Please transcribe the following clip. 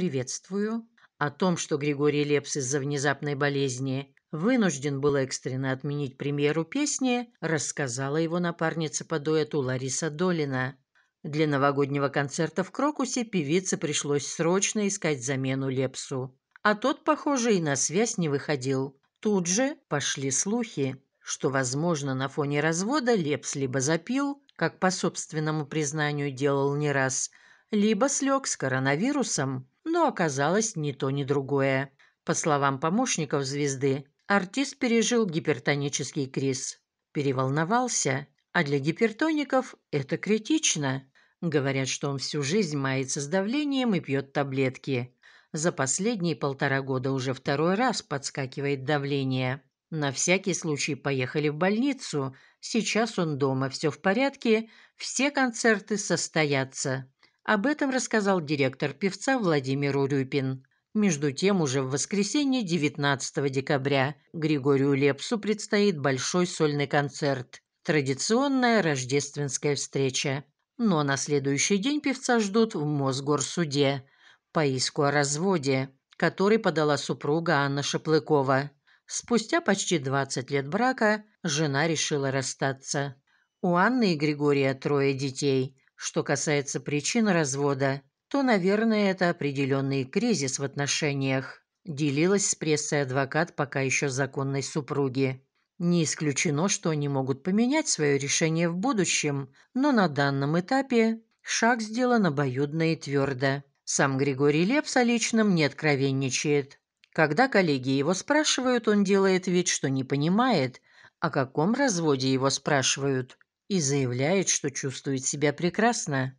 приветствую. О том, что Григорий Лепс из-за внезапной болезни вынужден был экстренно отменить премьеру песни, рассказала его напарница по дуэту Лариса Долина. Для новогоднего концерта в Крокусе певице пришлось срочно искать замену Лепсу. А тот, похоже, и на связь не выходил. Тут же пошли слухи, что, возможно, на фоне развода Лепс либо запил, как по собственному признанию делал не раз, либо слег с коронавирусом но оказалось ни то, ни другое. По словам помощников звезды, артист пережил гипертонический криз. Переволновался, а для гипертоников это критично. Говорят, что он всю жизнь мается с давлением и пьет таблетки. За последние полтора года уже второй раз подскакивает давление. На всякий случай поехали в больницу. Сейчас он дома, все в порядке, все концерты состоятся. Об этом рассказал директор певца Владимир Урюпин. Между тем, уже в воскресенье 19 декабря Григорию Лепсу предстоит большой сольный концерт. Традиционная рождественская встреча. Но ну, а на следующий день певца ждут в Мосгорсуде по иску о разводе, который подала супруга Анна Шаплыкова. Спустя почти 20 лет брака жена решила расстаться. У Анны и Григория трое детей. Что касается причин развода, то, наверное, это определенный кризис в отношениях, делилась с прессой адвокат пока еще законной супруги. Не исключено, что они могут поменять свое решение в будущем, но на данном этапе шаг сделан обоюдно и твердо. Сам Григорий Лепс о личном не откровенничает. Когда коллеги его спрашивают, он делает вид, что не понимает, о каком разводе его спрашивают и заявляет, что чувствует себя прекрасно.